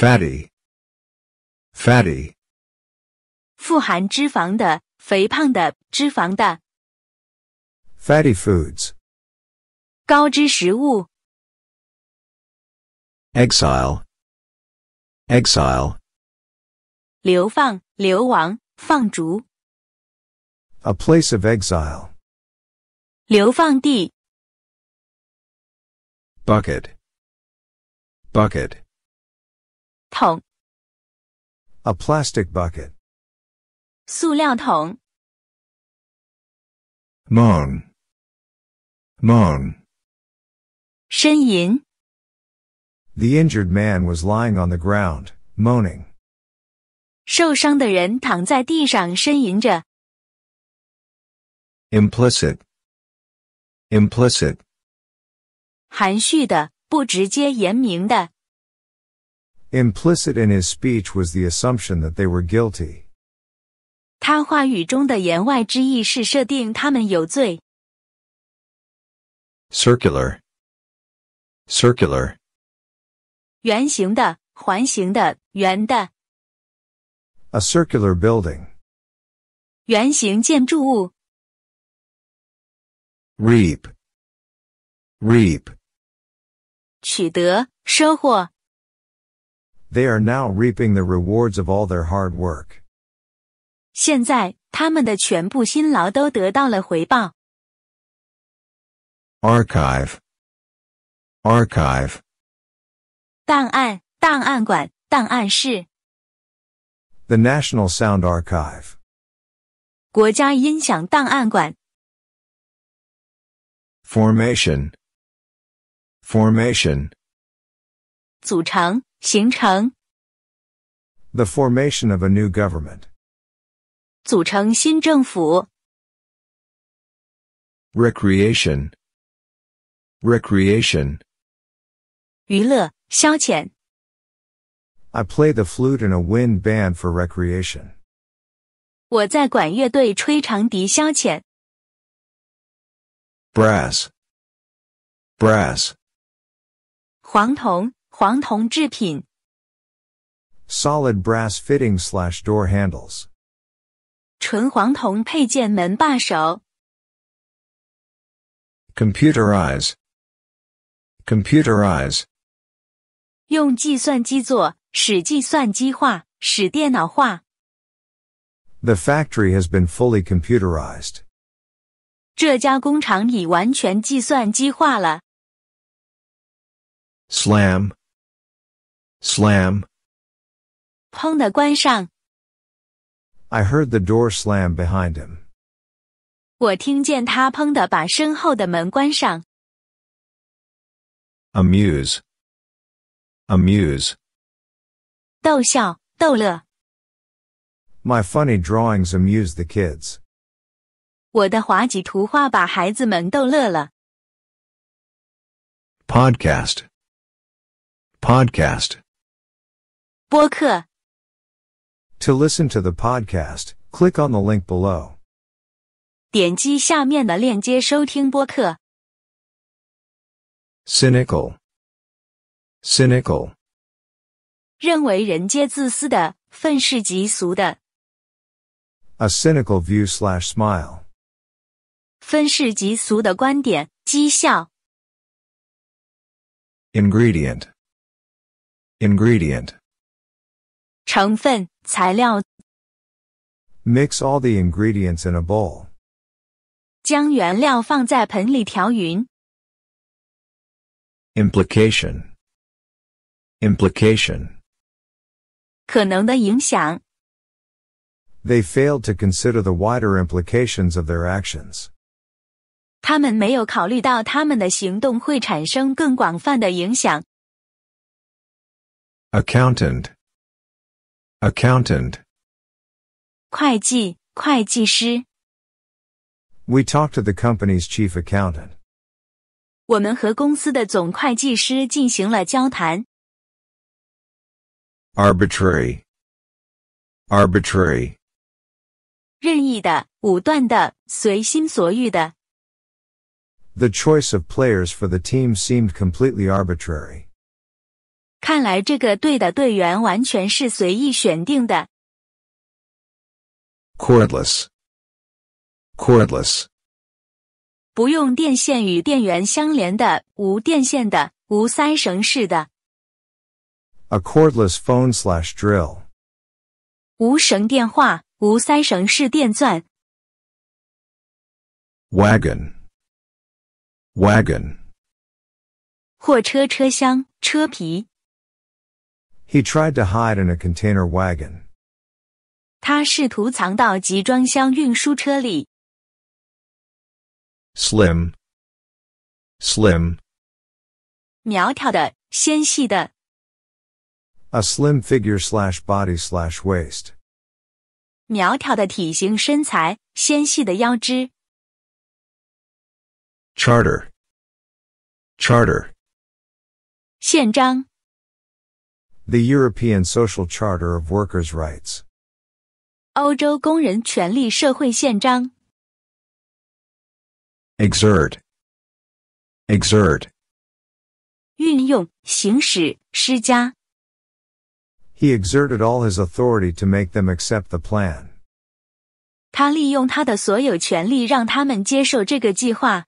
fatty, Fatty fatty，富含脂肪的、肥胖的、脂肪的。fatty foods，高脂食物。exile, exile，流放、流亡、放逐。a place of exile，流放地。bucket, bucket。桶 A plastic bucket. 塑料桶 Moan. Moan. 呻吟 The injured man was lying on the ground, moaning. 受伤的人躺在地上呻吟着。Implicit. Implicit. 含蓄的，不直接言明的。Implicit in his speech was the assumption that they were guilty. 他话语中的言外之意是设定他们有罪。Circular, circular. 圆形的、环形的、圆的。A circular building. 圆形建筑物。Reap, reap. 取得、收获。they are now reaping the rewards of all their hard work. 现在，他们的全部辛劳都得到了回报。Archive, archive. 档案、档案馆、档案室。The National Sound Archive. 国家音响档案馆。Formation, formation. 组成形成 the formation of a new government 组成新政府 recreation recreation I play the flute in a wind band for recreation 我在管乐队吹长笛消遣 brass brass 黄铜黄铜制品。Solid brass f i t t i n g s l a s h door handles。纯黄铜配件门把手。Computerize。Computerize。用计算机做，使计算机化，使电脑化。The factory has been fully computerized。这家工厂已完全计算机化了。Slam。Slam. I heard the door slam behind him. 我听见他砰的把身后的门关上。Amuse. Amuse. 逗笑，逗乐。My funny drawings amuse the kids. 我的滑稽图画把孩子们逗乐了。Podcast. Podcast. 播客. To listen to the podcast, click on the link below. 点击下面的链接收听播客. Cynical. Cynical. A cynical view slash smile. Ingredient, Ingredient. Mix all the ingredients in a bowl. 将原料放在盆里调匀. Implication. They failed to consider the wider implications of their actions. Accountant. Accountant. We talked to the company's chief accountant. 我们和公司的总会计师进行了交谈。Arbitrary. Arbitrary. The choice of players for the team seemed completely arbitrary. 看来这个队的队员完全是随意选定的。Cordless, cordless，不用电线与电源相连的，无电线的，无塞绳式的。A cordless phone slash drill。无绳电话，无塞绳式电钻。Wagon, wagon。货车车厢，车皮。He tried to hide in a container wagon. 他试图藏到集装箱运输车里。Slim, slim. 苗条的，纤细的。A slim figure slash body slash waist. 苗条的体型、身材、纤细的腰肢。Charter, charter. 宪章。the European Social Charter of Workers' Rights. 欧洲工人权利社会宪章。exert, exert. 运用、行使、施加。He exerted all his authority to make them accept the plan. 他利用他的所有权利让他们接受这个计划。